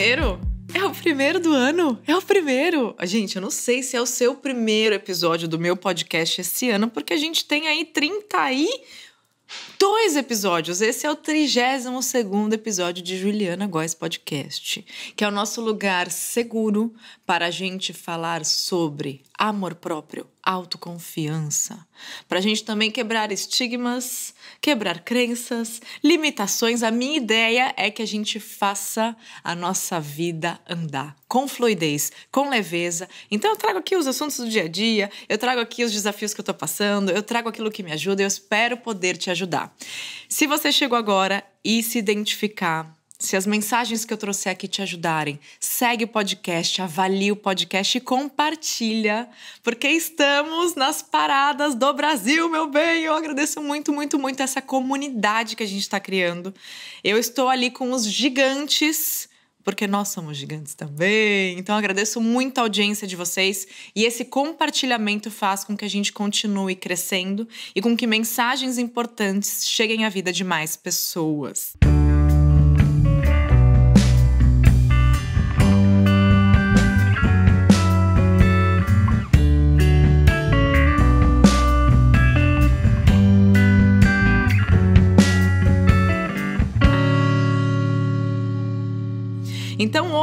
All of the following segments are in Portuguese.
primeiro! É o primeiro do ano! É o primeiro! Gente, eu não sei se é o seu primeiro episódio do meu podcast esse ano, porque a gente tem aí 30 e dois episódios. Esse é o 32 episódio de Juliana Góes Podcast, que é o nosso lugar seguro para a gente falar sobre amor próprio, autoconfiança. Para a gente também quebrar estigmas, quebrar crenças, limitações. A minha ideia é que a gente faça a nossa vida andar com fluidez, com leveza. Então eu trago aqui os assuntos do dia a dia, eu trago aqui os desafios que eu estou passando, eu trago aquilo que me ajuda, eu espero poder te ajudar. Se você chegou agora e se identificar, se as mensagens que eu trouxe aqui te ajudarem, segue o podcast, avalie o podcast e compartilha, porque estamos nas paradas do Brasil, meu bem. Eu agradeço muito, muito, muito essa comunidade que a gente está criando. Eu estou ali com os gigantes porque nós somos gigantes também. Então agradeço muito a audiência de vocês e esse compartilhamento faz com que a gente continue crescendo e com que mensagens importantes cheguem à vida de mais pessoas.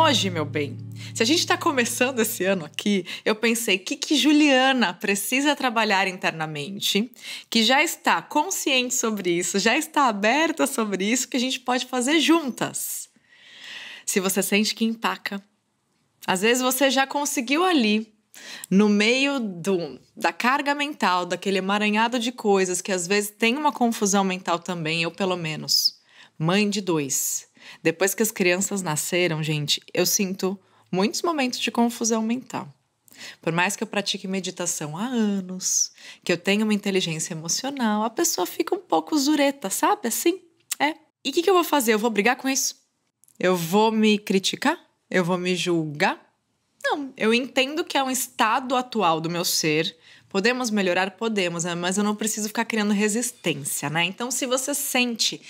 hoje, meu bem. Se a gente está começando esse ano aqui, eu pensei que que Juliana precisa trabalhar internamente, que já está consciente sobre isso, já está aberta sobre isso, que a gente pode fazer juntas. Se você sente que empaca, às vezes você já conseguiu ali no meio do, da carga mental, daquele emaranhado de coisas que às vezes tem uma confusão mental também, eu pelo menos mãe de dois. Depois que as crianças nasceram, gente, eu sinto muitos momentos de confusão mental. Por mais que eu pratique meditação há anos, que eu tenha uma inteligência emocional, a pessoa fica um pouco zureta, sabe? Assim, é. E o que, que eu vou fazer? Eu vou brigar com isso? Eu vou me criticar? Eu vou me julgar? Não, eu entendo que é um estado atual do meu ser. Podemos melhorar? Podemos, né? mas eu não preciso ficar criando resistência, né? Então, se você sente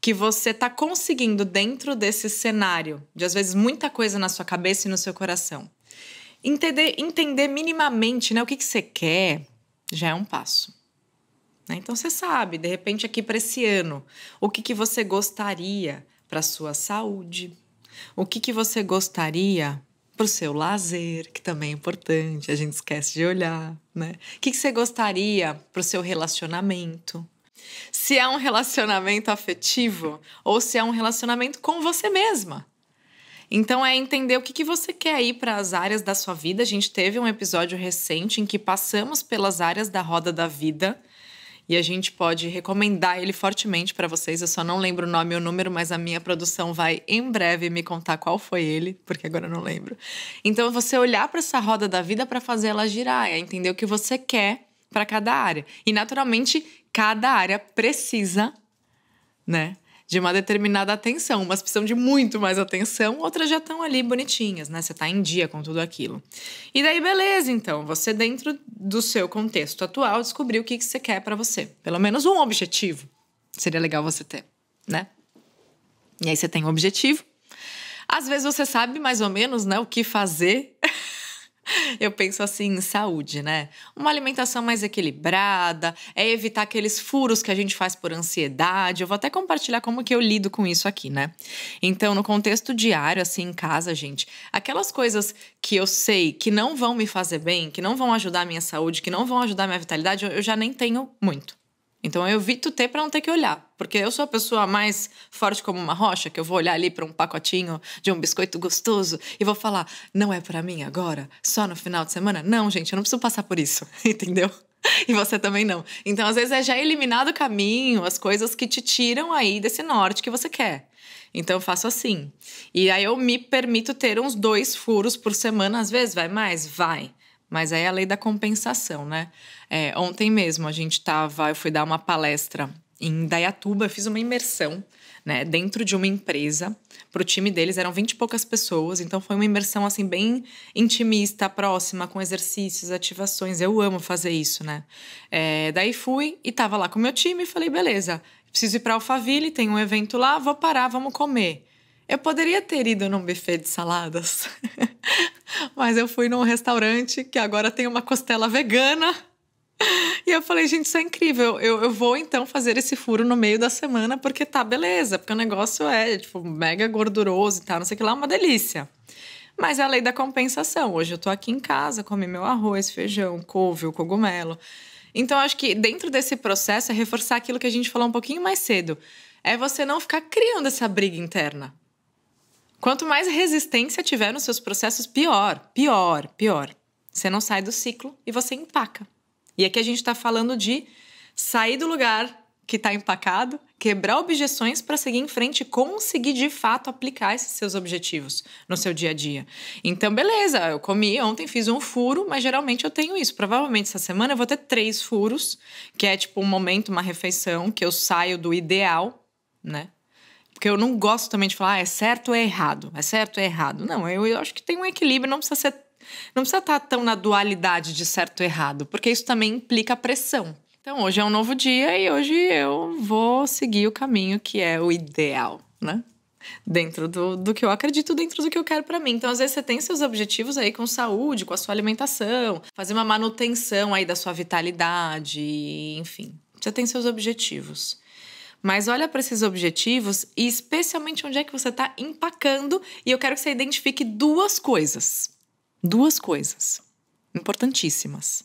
que você está conseguindo dentro desse cenário, de às vezes muita coisa na sua cabeça e no seu coração. Entender, entender minimamente né, o que, que você quer já é um passo. Né? Então você sabe, de repente, aqui para esse ano, o que, que você gostaria para sua saúde, o que, que você gostaria para o seu lazer, que também é importante, a gente esquece de olhar, né? O que, que você gostaria para o seu relacionamento? Se é um relacionamento afetivo ou se é um relacionamento com você mesma. Então é entender o que, que você quer ir para as áreas da sua vida. A gente teve um episódio recente em que passamos pelas áreas da roda da vida e a gente pode recomendar ele fortemente para vocês. Eu só não lembro o nome e o número, mas a minha produção vai em breve me contar qual foi ele, porque agora eu não lembro. Então você olhar para essa roda da vida para fazer ela girar, é entender o que você quer para cada área. E naturalmente cada área precisa, né? De uma determinada atenção. Umas precisam de muito mais atenção, outras já estão ali bonitinhas, né? Você está em dia com tudo aquilo. E daí, beleza, então. Você, dentro do seu contexto atual, descobriu o que, que você quer para você. Pelo menos um objetivo seria legal você ter, né? E aí você tem um objetivo. Às vezes você sabe mais ou menos, né, o que fazer Eu penso assim em saúde, né? Uma alimentação mais equilibrada, é evitar aqueles furos que a gente faz por ansiedade. Eu vou até compartilhar como que eu lido com isso aqui, né? Então, no contexto diário, assim, em casa, gente, aquelas coisas que eu sei que não vão me fazer bem, que não vão ajudar a minha saúde, que não vão ajudar a minha vitalidade, eu já nem tenho muito. Então eu evito ter para não ter que olhar, porque eu sou a pessoa mais forte como uma rocha, que eu vou olhar ali para um pacotinho de um biscoito gostoso e vou falar: "Não é para mim agora, só no final de semana". Não, gente, eu não preciso passar por isso, entendeu? E você também não. Então, às vezes é já eliminar do caminho as coisas que te tiram aí desse norte que você quer. Então, eu faço assim. E aí eu me permito ter uns dois furos por semana, às vezes vai mais, vai. Mas aí é a lei da compensação, né? É, ontem mesmo a gente estava, eu fui dar uma palestra em Dayatuba, eu fiz uma imersão né, dentro de uma empresa. Para o time deles eram 20 e poucas pessoas, então foi uma imersão assim bem intimista, próxima, com exercícios, ativações. Eu amo fazer isso, né? É, daí fui e tava lá com o meu time e falei, beleza, preciso ir para Alphaville, tem um evento lá, vou parar, vamos comer. Eu poderia ter ido num buffet de saladas, mas eu fui num restaurante que agora tem uma costela vegana. E eu falei, gente, isso é incrível. Eu, eu vou então fazer esse furo no meio da semana, porque tá beleza, porque o negócio é, tipo, mega gorduroso e tal, não sei o que lá, uma delícia. Mas é a lei da compensação. Hoje eu tô aqui em casa, comi meu arroz, feijão, couve, o cogumelo. Então, acho que dentro desse processo é reforçar aquilo que a gente falou um pouquinho mais cedo. É você não ficar criando essa briga interna. Quanto mais resistência tiver nos seus processos, pior, pior, pior. Você não sai do ciclo e você empaca. E aqui a gente está falando de sair do lugar que está empacado, quebrar objeções para seguir em frente e conseguir de fato aplicar esses seus objetivos no seu dia a dia. Então, beleza, eu comi ontem, fiz um furo, mas geralmente eu tenho isso. Provavelmente essa semana eu vou ter três furos, que é tipo um momento, uma refeição, que eu saio do ideal, né? porque eu não gosto também de falar ah, é certo ou é errado, é certo ou é errado. Não, eu, eu acho que tem um equilíbrio, não precisa ser, não precisa estar tá tão na dualidade de certo e errado, porque isso também implica pressão. Então hoje é um novo dia e hoje eu vou seguir o caminho que é o ideal, né? Dentro do, do que eu acredito, dentro do que eu quero para mim. Então, às vezes, você tem seus objetivos aí com saúde, com a sua alimentação, fazer uma manutenção aí da sua vitalidade, enfim. Você tem seus objetivos. Mas olha para esses objetivos e especialmente onde é que você está empacando. E eu quero que você identifique duas coisas. Duas coisas importantíssimas.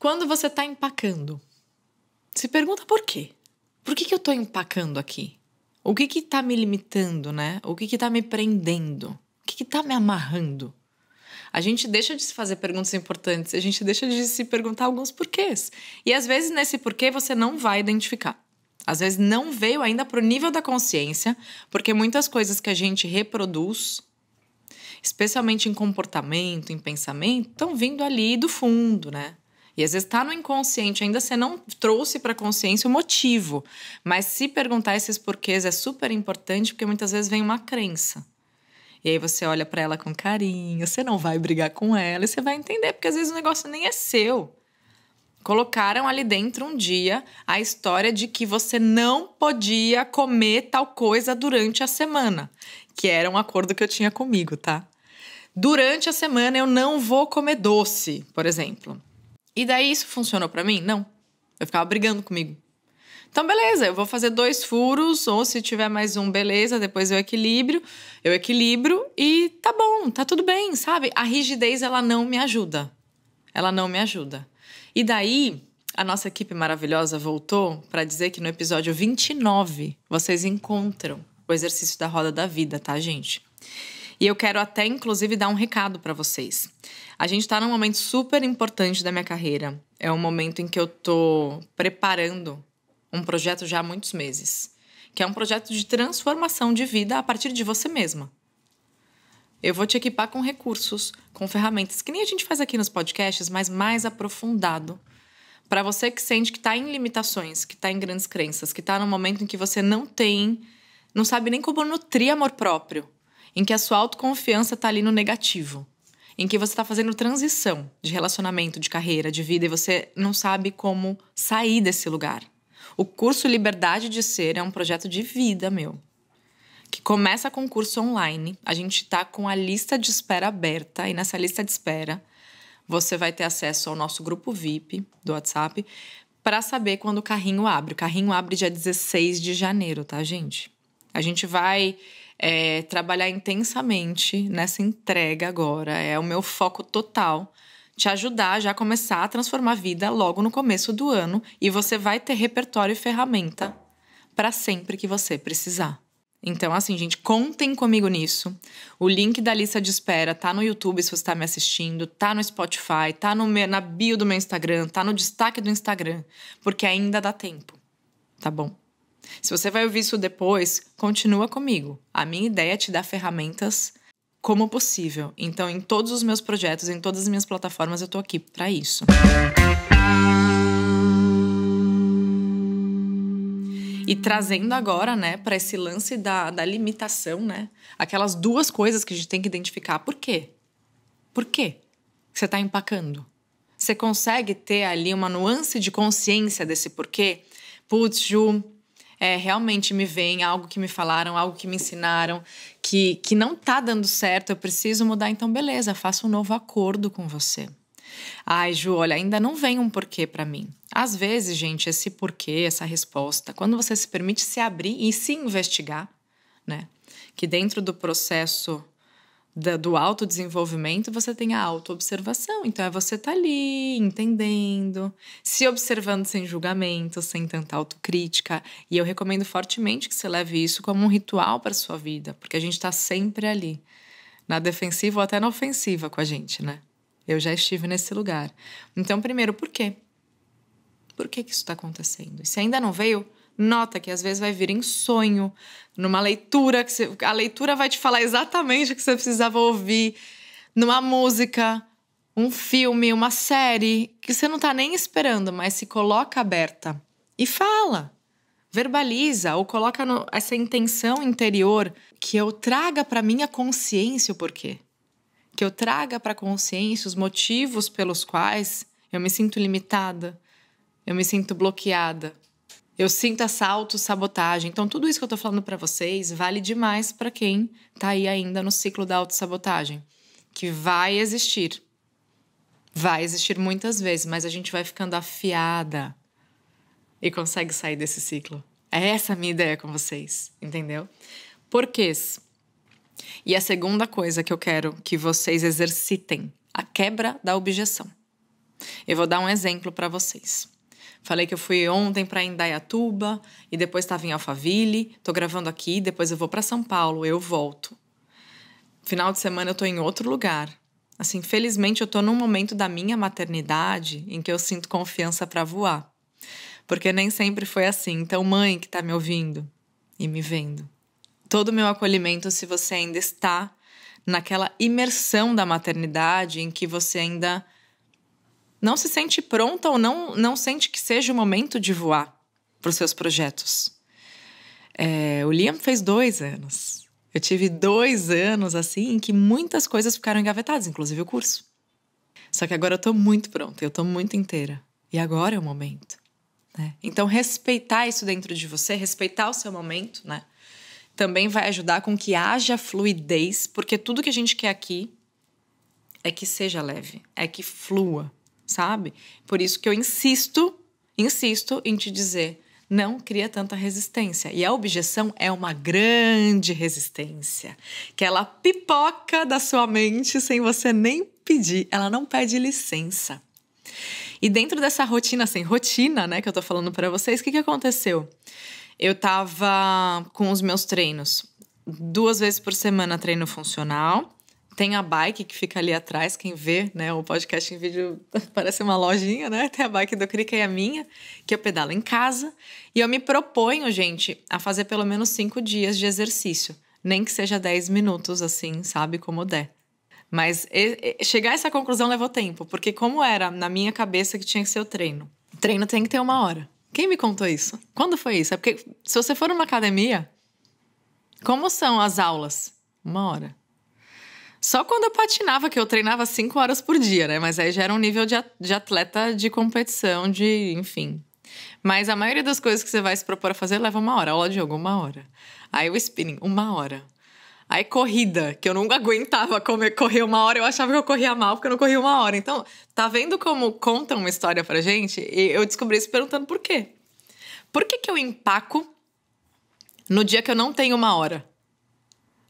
Quando você está empacando, se pergunta por quê. Por que, que eu estou empacando aqui? O que está me limitando, né? O que está me prendendo? O que está me amarrando? A gente deixa de se fazer perguntas importantes, a gente deixa de se perguntar alguns porquês. E às vezes nesse porquê você não vai identificar. Às vezes não veio ainda para o nível da consciência, porque muitas coisas que a gente reproduz, especialmente em comportamento, em pensamento, estão vindo ali do fundo, né? E às vezes está no inconsciente, ainda você não trouxe para a consciência o motivo. Mas se perguntar esses porquês é super importante, porque muitas vezes vem uma crença. E aí você olha para ela com carinho, você não vai brigar com ela, e você vai entender, porque às vezes o negócio nem é seu. Colocaram ali dentro um dia a história de que você não podia comer tal coisa durante a semana, que era um acordo que eu tinha comigo, tá? Durante a semana eu não vou comer doce, por exemplo. E daí isso funcionou para mim? Não. Eu ficava brigando comigo. Então, beleza, eu vou fazer dois furos, ou se tiver mais um, beleza, depois eu equilibro, eu equilibro e tá bom, tá tudo bem, sabe? A rigidez ela não me ajuda. Ela não me ajuda. E daí, a nossa equipe maravilhosa voltou para dizer que no episódio 29 vocês encontram o exercício da roda da vida, tá, gente? E eu quero até, inclusive, dar um recado para vocês. A gente está num momento super importante da minha carreira. É um momento em que eu tô preparando um projeto já há muitos meses, que é um projeto de transformação de vida a partir de você mesma. Eu vou te equipar com recursos, com ferramentas, que nem a gente faz aqui nos podcasts, mas mais aprofundado. Para você que sente que está em limitações, que está em grandes crenças, que está num momento em que você não tem, não sabe nem como nutrir amor próprio, em que a sua autoconfiança está ali no negativo, em que você está fazendo transição de relacionamento, de carreira, de vida e você não sabe como sair desse lugar. O curso Liberdade de Ser é um projeto de vida, meu que começa concurso online. A gente está com a lista de espera aberta e nessa lista de espera você vai ter acesso ao nosso grupo VIP do WhatsApp para saber quando o carrinho abre. O carrinho abre dia 16 de janeiro, tá, gente? A gente vai é, trabalhar intensamente nessa entrega agora. É o meu foco total. Te ajudar já a começar a transformar a vida logo no começo do ano e você vai ter repertório e ferramenta para sempre que você precisar. Então, assim, gente, contem comigo nisso. O link da lista de espera tá no YouTube se você está me assistindo, tá no Spotify, tá no, na bio do meu Instagram, tá no destaque do Instagram, porque ainda dá tempo, tá bom? Se você vai ouvir isso depois, continua comigo. A minha ideia é te dar ferramentas como possível. Então, em todos os meus projetos, em todas as minhas plataformas, eu tô aqui para isso. Música E trazendo agora, né, para esse lance da, da limitação, né? Aquelas duas coisas que a gente tem que identificar. Por quê? Por quê que você está empacando? Você consegue ter ali uma nuance de consciência desse porquê? Putz, Ju, é, realmente me vem algo que me falaram, algo que me ensinaram, que, que não tá dando certo, eu preciso mudar, então beleza, faça um novo acordo com você. Ai, Ju, olha, ainda não vem um porquê para mim. Às vezes, gente, esse porquê, essa resposta, quando você se permite se abrir e se investigar, né? Que dentro do processo da, do autodesenvolvimento, você tem a autoobservação. Então, é você tá ali, entendendo, se observando sem julgamento, sem tanta autocrítica. E eu recomendo fortemente que você leve isso como um ritual para sua vida, porque a gente está sempre ali, na defensiva ou até na ofensiva com a gente, né? Eu já estive nesse lugar. Então, primeiro, por quê? Por que, que isso está acontecendo? E se ainda não veio, nota que às vezes vai vir em sonho, numa leitura, que você, a leitura vai te falar exatamente o que você precisava ouvir, numa música, um filme, uma série, que você não está nem esperando, mas se coloca aberta e fala. Verbaliza ou coloca no, essa intenção interior que eu traga para minha consciência o porquê que eu traga para a consciência os motivos pelos quais eu me sinto limitada, eu me sinto bloqueada, eu sinto essa autossabotagem. Então, tudo isso que eu estou falando para vocês vale demais para quem está aí ainda no ciclo da autossabotagem, que vai existir. Vai existir muitas vezes, mas a gente vai ficando afiada e consegue sair desse ciclo. É essa a minha ideia com vocês, entendeu? Porquês? E a segunda coisa que eu quero que vocês exercitem, a quebra da objeção. Eu vou dar um exemplo para vocês. Falei que eu fui ontem para Indaiatuba e depois estava em Alphaville, Estou gravando aqui, depois eu vou para São Paulo, eu volto. Final de semana eu estou em outro lugar. Assim, felizmente eu estou num momento da minha maternidade em que eu sinto confiança para voar. Porque nem sempre foi assim. Então, mãe que está me ouvindo e me vendo, todo o meu acolhimento se você ainda está naquela imersão da maternidade em que você ainda não se sente pronta ou não, não sente que seja o momento de voar para os seus projetos. É, o Liam fez dois anos. Eu tive dois anos assim em que muitas coisas ficaram engavetadas, inclusive o curso. Só que agora eu estou muito pronta, eu estou muito inteira. E agora é o momento. Né? Então, respeitar isso dentro de você, respeitar o seu momento, né? também vai ajudar com que haja fluidez, porque tudo que a gente quer aqui é que seja leve, é que flua, sabe? Por isso que eu insisto, insisto em te dizer, não cria tanta resistência. E a objeção é uma grande resistência, que ela pipoca da sua mente sem você nem pedir, ela não pede licença. E dentro dessa rotina sem rotina, né, que eu tô falando para vocês, o que, que aconteceu? eu tava com os meus treinos. Duas vezes por semana treino funcional. Tem a bike que fica ali atrás, quem vê, né? O podcast em vídeo parece uma lojinha, né? Tem a bike do Crica e a minha, que eu pedalo em casa. E eu me proponho, gente, a fazer pelo menos cinco dias de exercício. Nem que seja dez minutos, assim, sabe? Como der. Mas chegar a essa conclusão levou tempo, porque como era na minha cabeça que tinha que ser o treino? Treino tem que ter uma hora. Quem me contou isso? Quando foi isso? É porque se você for numa academia, como são as aulas? Uma hora. Só quando eu patinava, que eu treinava cinco horas por dia, né? Mas aí já era um nível de atleta de competição, de enfim. Mas a maioria das coisas que você vai se propor a fazer leva uma hora. A aula de jogo, uma hora. Aí o spinning, uma hora. Aí corrida, que eu não aguentava comer, correr uma hora, eu achava que eu corria mal porque eu não corria uma hora. Então, tá vendo como conta uma história pra gente? E eu descobri isso perguntando por quê. Por que, que eu empaco no dia que eu não tenho uma hora?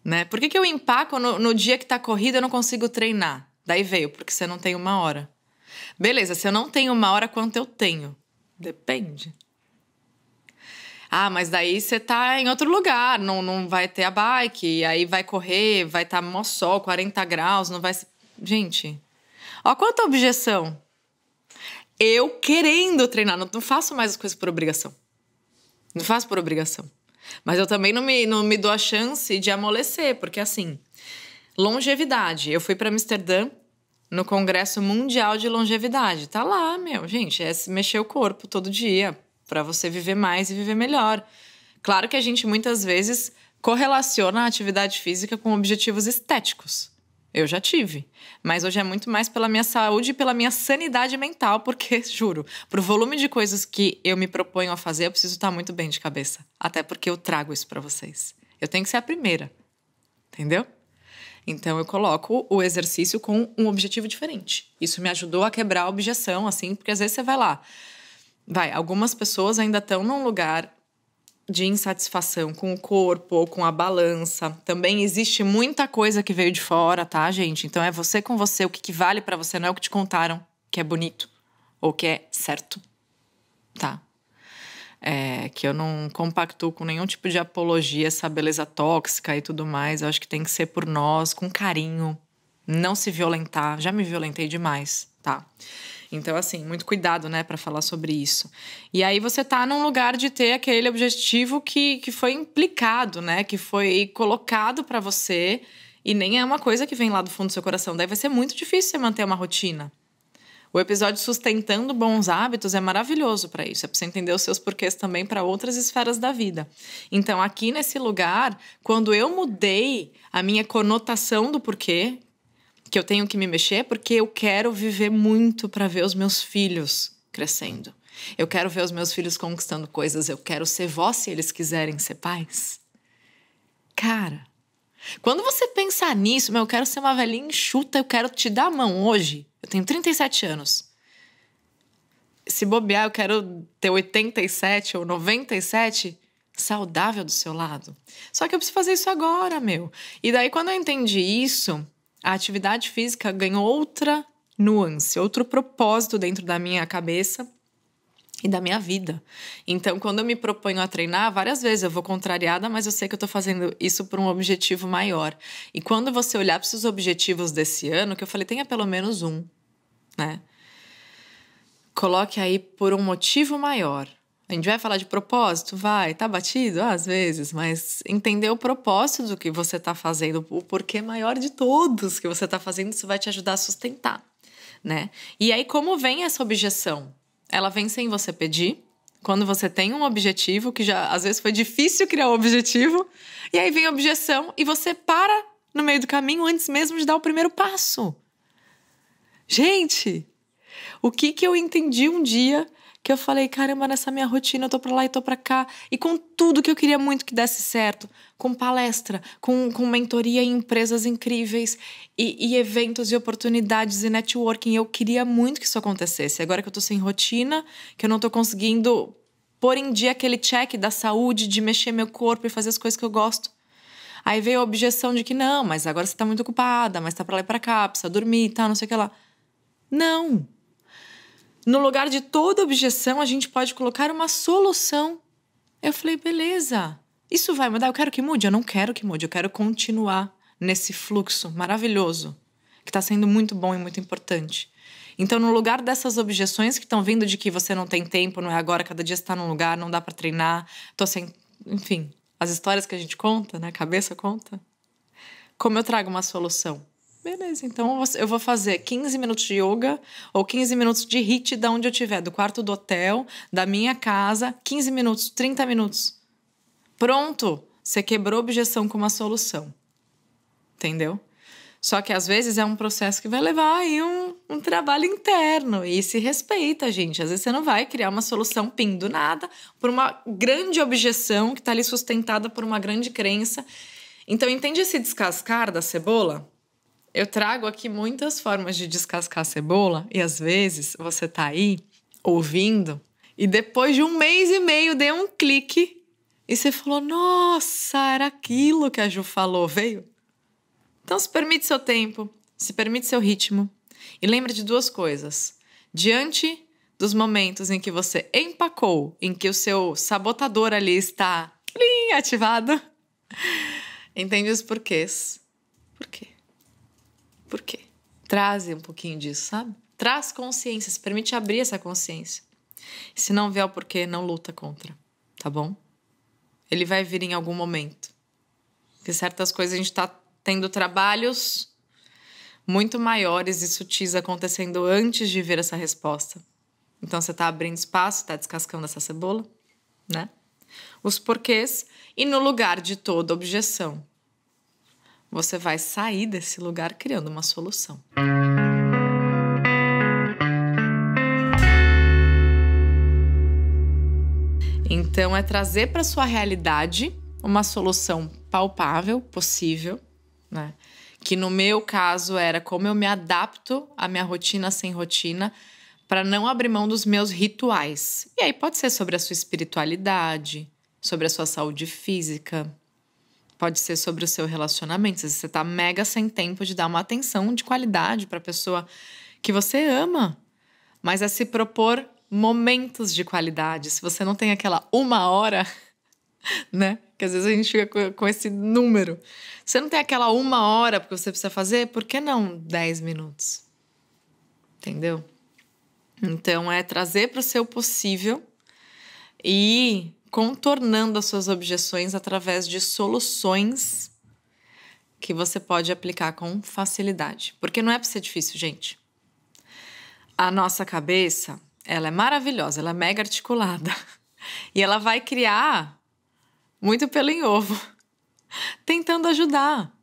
Né? Por que, que eu empaco no, no dia que tá corrida eu não consigo treinar? Daí veio, porque você não tem uma hora. Beleza, se eu não tenho uma hora, quanto eu tenho? Depende. Ah, mas daí você tá em outro lugar, não, não vai ter a bike, aí vai correr, vai estar tá mó sol, 40 graus, não vai. Gente, ó quanta objeção. Eu querendo treinar, não, não faço mais as coisas por obrigação. Não faço por obrigação. Mas eu também não me, não me dou a chance de amolecer, porque assim, longevidade. Eu fui para Amsterdã no Congresso Mundial de Longevidade. Tá lá, meu, gente, é mexer o corpo todo dia, para você viver mais e viver melhor. Claro que a gente muitas vezes correlaciona a atividade física com objetivos estéticos. Eu já tive. Mas hoje é muito mais pela minha saúde e pela minha sanidade mental, porque, juro, pro volume de coisas que eu me proponho a fazer, eu preciso estar tá muito bem de cabeça. Até porque eu trago isso para vocês. Eu tenho que ser a primeira. Entendeu? Então eu coloco o exercício com um objetivo diferente. Isso me ajudou a quebrar a objeção, assim, porque às vezes você vai lá vai, algumas pessoas ainda estão num lugar de insatisfação com o corpo ou com a balança. Também existe muita coisa que veio de fora, tá, gente? Então é você com você, o que, que vale para você não é o que te contaram, que é bonito ou que é certo, tá? É, que eu não compacto com nenhum tipo de apologia, essa beleza tóxica e tudo mais. Eu acho que tem que ser por nós, com carinho, não se violentar. Já me violentei demais, tá? Então, assim, muito cuidado, né, para falar sobre isso. E aí você tá num lugar de ter aquele objetivo que, que foi implicado, né, que foi colocado para você e nem é uma coisa que vem lá do fundo do seu coração. Daí vai ser muito difícil você manter uma rotina. O episódio Sustentando Bons Hábitos é maravilhoso para isso. É para você entender os seus porquês também para outras esferas da vida. Então, aqui nesse lugar, quando eu mudei a minha conotação do porquê, que eu tenho que me mexer porque eu quero viver muito para ver os meus filhos crescendo. Eu quero ver os meus filhos conquistando coisas, eu quero ser vó se eles quiserem ser pais. Cara, quando você pensar nisso, meu, eu quero ser uma velhinha enxuta, eu quero te dar a mão hoje. Eu tenho 37 anos. Se bobear, eu quero ter 87 ou 97 saudável do seu lado. Só que eu preciso fazer isso agora, meu. E daí, quando eu entendi isso, a atividade física ganhou outra nuance, outro propósito dentro da minha cabeça e da minha vida. Então, quando eu me proponho a treinar, várias vezes eu vou contrariada, mas eu sei que eu estou fazendo isso por um objetivo maior. E quando você olhar para os objetivos desse ano, que eu falei, tenha pelo menos um, né? Coloque aí por um motivo maior. A gente vai falar de propósito? Vai. Tá batido? Ah, às vezes, mas entender o propósito do que você tá fazendo, o porquê maior de todos que você tá fazendo, isso vai te ajudar a sustentar, né? E aí, como vem essa objeção? Ela vem sem você pedir, quando você tem um objetivo, que já às vezes foi difícil criar o um objetivo, e aí vem a objeção e você para no meio do caminho antes mesmo de dar o primeiro passo. Gente, o que, que eu entendi um dia que eu falei, caramba, nessa minha rotina, eu tô pra lá e tô pra cá. E com tudo que eu queria muito que desse certo. Com palestra, com, com mentoria em empresas incríveis e, e eventos e oportunidades e networking. Eu queria muito que isso acontecesse. Agora que eu tô sem rotina, que eu não tô conseguindo pôr em dia aquele check da saúde, de mexer meu corpo e fazer as coisas que eu gosto. Aí veio a objeção de que não, mas agora você tá muito ocupada, mas tá pra lá e pra cá, precisa dormir e tá, tal, não sei o que lá. Não! No lugar de toda objeção, a gente pode colocar uma solução. Eu falei, beleza, isso vai mudar? Eu quero que mude? Eu não quero que mude, eu quero continuar nesse fluxo maravilhoso, que está sendo muito bom e muito importante. Então, no lugar dessas objeções que estão vindo de que você não tem tempo, não é agora, cada dia está num lugar, não dá para treinar, tô sem, enfim, as histórias que a gente conta, né, a cabeça conta. Como eu trago uma solução? Beleza, então eu vou fazer 15 minutos de yoga ou 15 minutos de hit da onde eu estiver, do quarto do hotel, da minha casa, 15 minutos, 30 minutos. Pronto, você quebrou objeção com uma solução. Entendeu? Só que às vezes é um processo que vai levar aí um, um, trabalho interno e se respeita, gente. Às vezes você não vai criar uma solução pim do nada por uma grande objeção que está ali sustentada por uma grande crença. Então entende esse descascar da cebola? Eu trago aqui muitas formas de descascar cebola e às vezes você tá aí ouvindo e depois de um mês e meio deu um clique e você falou: "Nossa, era aquilo que a Ju falou, veio". Então se permite seu tempo, se permite seu ritmo e lembra de duas coisas. Diante dos momentos em que você empacou, em que o seu sabotador ali está ativado, entende os porquês. Por quê? Por quê? Traz um pouquinho disso, sabe? Traz consciência, se permite abrir essa consciência. se não vê o porquê, não luta contra, tá bom? Ele vai vir em algum momento. Porque certas coisas a gente tá tendo trabalhos muito maiores e sutis acontecendo antes de ver essa resposta. Então você está abrindo espaço, está descascando essa cebola, né? Os porquês e no lugar de toda objeção. Você vai sair desse lugar criando uma solução. Então, é trazer para sua realidade uma solução palpável, possível, né? Que no meu caso era como eu me adapto à minha rotina sem rotina para não abrir mão dos meus rituais. E aí pode ser sobre a sua espiritualidade, sobre a sua saúde física, Pode ser sobre o seu relacionamento. você tá mega sem tempo de dar uma atenção de qualidade para a pessoa que você ama, mas é se propor momentos de qualidade. Se você não tem aquela uma hora, né? Que às vezes a gente fica com esse número. Se você não tem aquela uma hora porque você precisa fazer, por que não dez minutos? Entendeu? Então é trazer para o seu possível e contornando as suas objeções através de soluções que você pode aplicar com facilidade. Porque não é para ser difícil, gente. A nossa cabeça, ela é maravilhosa, ela é mega articulada. E ela vai criar muito pelo em ovo, tentando ajudar.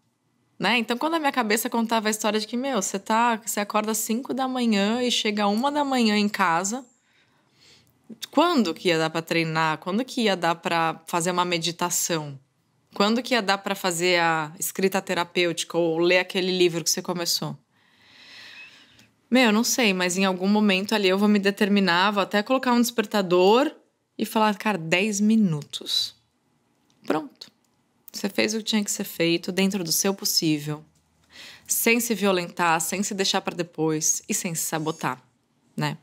Né? Então, quando a minha cabeça contava a história de que, meu, você, tá, você acorda às 5 da manhã e chega uma da manhã em casa, quando que ia dar para treinar? Quando que ia dar para fazer uma meditação? Quando que ia dar para fazer a escrita terapêutica ou ler aquele livro que você começou? Meu, não sei, mas em algum momento ali eu vou me determinar, vou até colocar um despertador e falar, cara, 10 minutos. Pronto. Você fez o que tinha que ser feito dentro do seu possível, sem se violentar, sem se deixar para depois e sem se sabotar, né?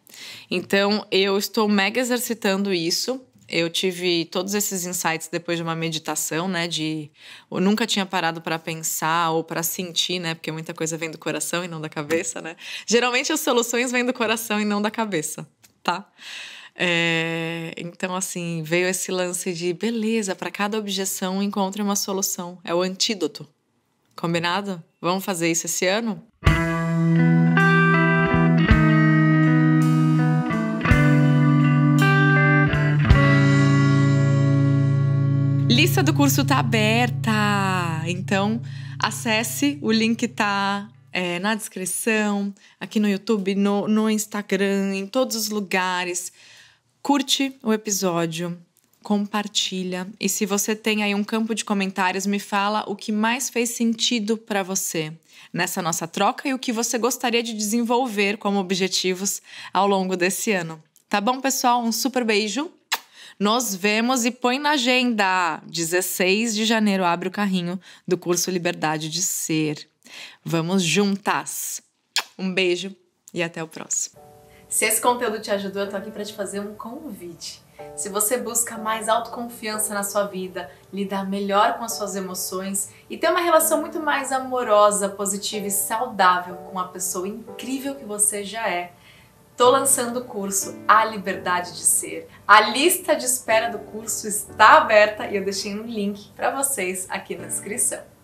Então, eu estou mega exercitando isso. Eu tive todos esses insights depois de uma meditação, né? De eu nunca tinha parado para pensar ou para sentir, né? Porque muita coisa vem do coração e não da cabeça, né? Geralmente as soluções vêm do coração e não da cabeça, tá? É, então, assim, veio esse lance de beleza, para cada objeção encontre uma solução. É o antídoto. Combinado? Vamos fazer isso esse ano? Lista do curso tá aberta. Então, acesse. O link tá é, na descrição, aqui no YouTube, no, no Instagram, em todos os lugares. Curte o episódio, compartilha. E se você tem aí um campo de comentários, me fala o que mais fez sentido para você nessa nossa troca e o que você gostaria de desenvolver como objetivos ao longo desse ano. Tá bom, pessoal? Um super beijo nos vemos e põe na agenda. 16 de janeiro abre o carrinho do curso Liberdade de Ser. Vamos juntas. Um beijo e até o próximo. Se esse conteúdo te ajudou, eu tô aqui para te fazer um convite. Se você busca mais autoconfiança na sua vida, lidar melhor com as suas emoções e ter uma relação muito mais amorosa, positiva e saudável com a pessoa incrível que você já é, Estou lançando o curso A Liberdade de Ser. A lista de espera do curso está aberta e eu deixei um link para vocês aqui na descrição.